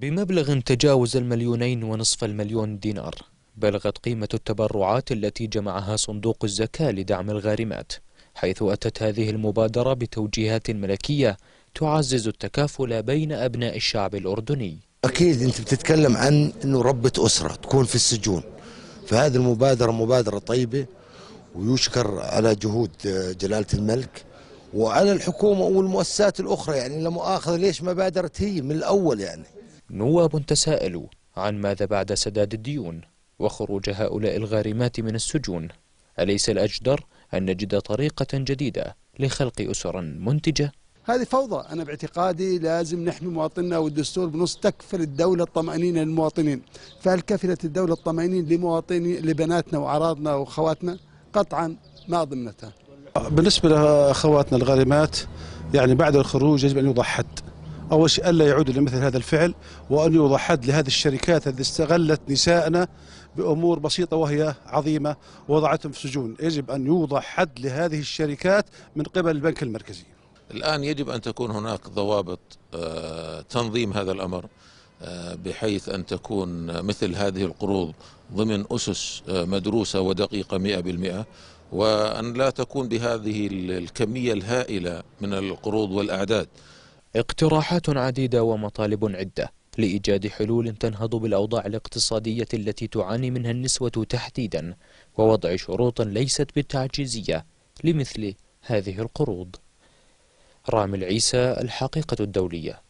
بمبلغ تجاوز المليونين ونصف المليون دينار بلغت قيمة التبرعات التي جمعها صندوق الزكاة لدعم الغارمات حيث أتت هذه المبادرة بتوجيهات ملكية تعزز التكافل بين أبناء الشعب الأردني أكيد أنت بتتكلم عن أنه ربة أسرة تكون في السجون فهذه المبادرة مبادرة طيبة ويشكر على جهود جلالة الملك وعلى الحكومة والمؤسسات الأخرى يعني لا مؤاخذة ليش ما بادرت هي من الأول يعني نواب تساءلوا عن ماذا بعد سداد الديون وخروج هؤلاء الغارمات من السجون أليس الأجدر أن نجد طريقة جديدة لخلق أسر منتجة؟ هذه فوضى أنا باعتقادي لازم نحمي مواطننا والدستور بنص تكفل الدولة الطمأنينة للمواطنين فهل كفلت الدولة الطمأنينة لمواطني لبناتنا وأعراضنا وأخواتنا قطعا ما ضمنتها بالنسبة لأخواتنا الغارمات يعني بعد الخروج يجب أن يوضع حد أول شيء ألا يعود لمثل هذا الفعل وأن يوضع حد لهذه الشركات التي استغلت نسائنا بأمور بسيطة وهي عظيمة ووضعتهم في سجون يجب أن يوضع حد لهذه الشركات من قبل البنك المركزي الآن يجب أن تكون هناك ضوابط آه، تنظيم هذا الأمر آه، بحيث أن تكون مثل هذه القروض ضمن أسس آه، مدروسة ودقيقة مئة بالمئة وأن لا تكون بهذه الكمية الهائلة من القروض والأعداد اقتراحات عديدة ومطالب عدة لإيجاد حلول تنهض بالأوضاع الاقتصادية التي تعاني منها النسوة تحديدا ووضع شروط ليست بالتعجيزية لمثل هذه القروض رامي العيسى الحقيقة الدولية